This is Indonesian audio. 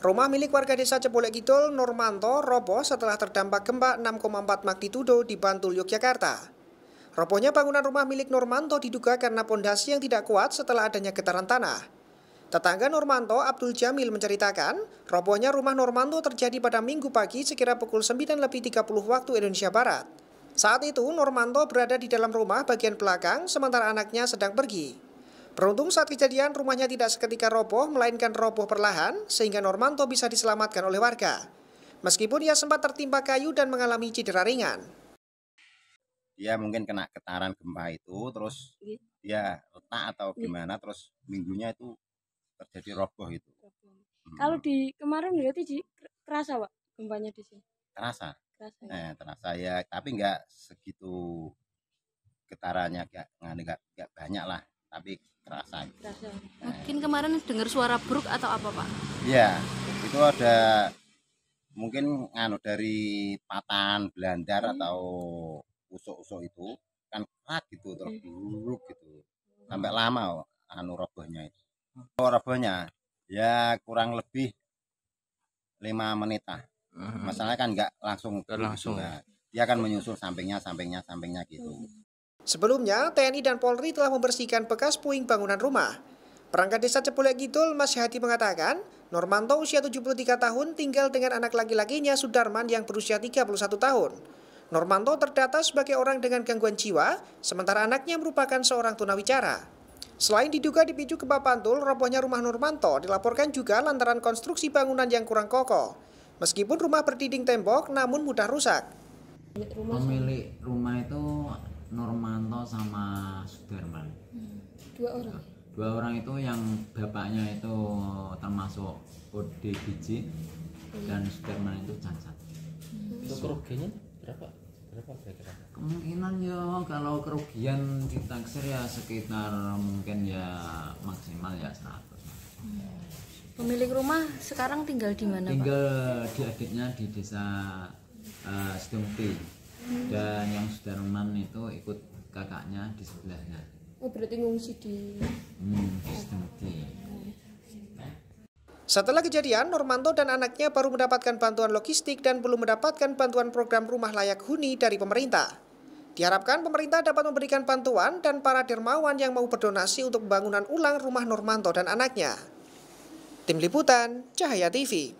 Rumah milik warga desa Cebolek Kidul, Normanto, roboh setelah terdampak gempa 6,4 magnitudo di Bantul, Yogyakarta. Robohnya bangunan rumah milik Normanto diduga karena pondasi yang tidak kuat setelah adanya getaran tanah. Tetangga Normanto, Abdul Jamil menceritakan, robohnya rumah Normanto terjadi pada minggu pagi sekira pukul 9 waktu Indonesia Barat. Saat itu, Normanto berada di dalam rumah bagian belakang, sementara anaknya sedang pergi. Beruntung saat kejadian rumahnya tidak seketika roboh, melainkan roboh perlahan sehingga Normanto bisa diselamatkan oleh warga. Meskipun ia sempat tertimpa kayu dan mengalami cedera ringan. Ya mungkin kena getaran gempa itu, terus ya retak atau iya. gimana, terus minggunya itu terjadi roboh itu. Hmm. Kalau di kemarin berarti di, kerasa pak gempanya di sini? Kerasa. Kerasa. Ya. Eh, terasa ya, tapi nggak segitu getarannya nggak nggak banyak lah tapi kerasa eh. Mungkin kemarin dengar suara buruk atau apa pak? Iya itu ada mungkin anu dari patahan belandar hmm. atau usuk-usuk itu kan kerak gitu terus hmm. buruk gitu sampai hmm. lama oh, anu robohnya itu oh, robohnya ya kurang lebih lima menit lah hmm. masalahnya kan nggak langsung langsung ya. dia akan menyusul sampingnya sampingnya sampingnya gitu Sebelumnya, TNI dan Polri telah membersihkan bekas puing bangunan rumah. Perangkat desa Cepulek Kidul, Mas Hati mengatakan, Normanto usia 73 tahun tinggal dengan anak laki-lakinya Sudarman yang berusia 31 tahun. Normanto terdata sebagai orang dengan gangguan jiwa, sementara anaknya merupakan seorang tunawicara. Selain diduga dipicu ke Bapantul, robohnya rumah Normanto dilaporkan juga lantaran konstruksi bangunan yang kurang kokoh. Meskipun rumah berdinding tembok, namun mudah rusak. Pemilik rumah itu Normanto sama Sudarman hmm, dua orang ya? dua orang itu yang bapaknya itu termasuk ODBJ hmm. dan Sudarman itu cacat hmm. itu kerugiannya berapa berapa kira-kira kemungkinan ya kalau kerugian ditaksir ya sekitar mungkin ya maksimal ya 100 hmm. pemilik rumah sekarang tinggal di mana tinggal pak? di adiknya di desa uh, dan yang Sudarman itu ikut kakaknya di sebelahnya oh berarti ngungsi di hmm, setelah kejadian, Normanto dan anaknya baru mendapatkan bantuan logistik dan belum mendapatkan bantuan program rumah layak huni dari pemerintah. Diharapkan pemerintah dapat memberikan bantuan dan para dermawan yang mau berdonasi untuk pembangunan ulang rumah Normanto dan anaknya. Tim Liputan, Cahaya TV.